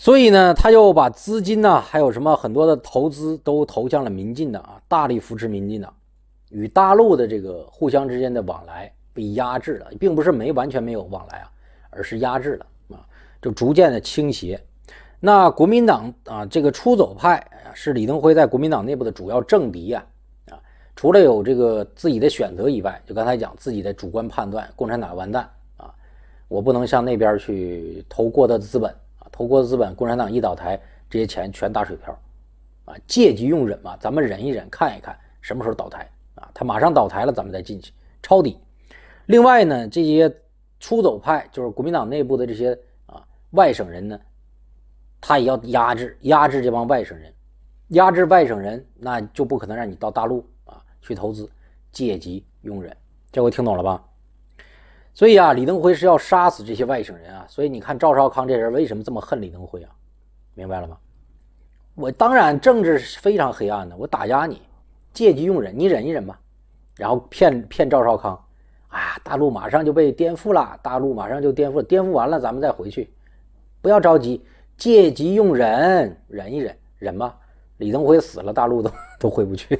所以呢，他就把资金呢，还有什么很多的投资都投向了民进党啊，大力扶持民进党，与大陆的这个互相之间的往来被压制了，并不是没完全没有往来啊，而是压制了啊，就逐渐的倾斜。那国民党啊，这个出走派啊，是李登辉在国民党内部的主要政敌呀啊，除了有这个自己的选择以外，就刚才讲自己的主观判断，共产党完蛋啊，我不能向那边去投过多的资本。投国资资本，共产党一倒台，这些钱全打水漂，啊，借机用忍嘛，咱们忍一忍，看一看什么时候倒台啊，他马上倒台了，咱们再进去抄底。另外呢，这些出走派，就是国民党内部的这些啊外省人呢，他也要压制，压制这帮外省人，压制外省人，那就不可能让你到大陆啊去投资，借机用忍，这回听懂了吧？所以啊，李登辉是要杀死这些外省人啊！所以你看赵少康这人为什么这么恨李登辉啊？明白了吗？我当然政治是非常黑暗的，我打压你，借机用人，你忍一忍吧。然后骗骗赵少康，啊，大陆马上就被颠覆了，大陆马上就颠覆，颠覆完了咱们再回去，不要着急，借机用人，忍一忍，忍吧。李登辉死了，大陆都都回不去。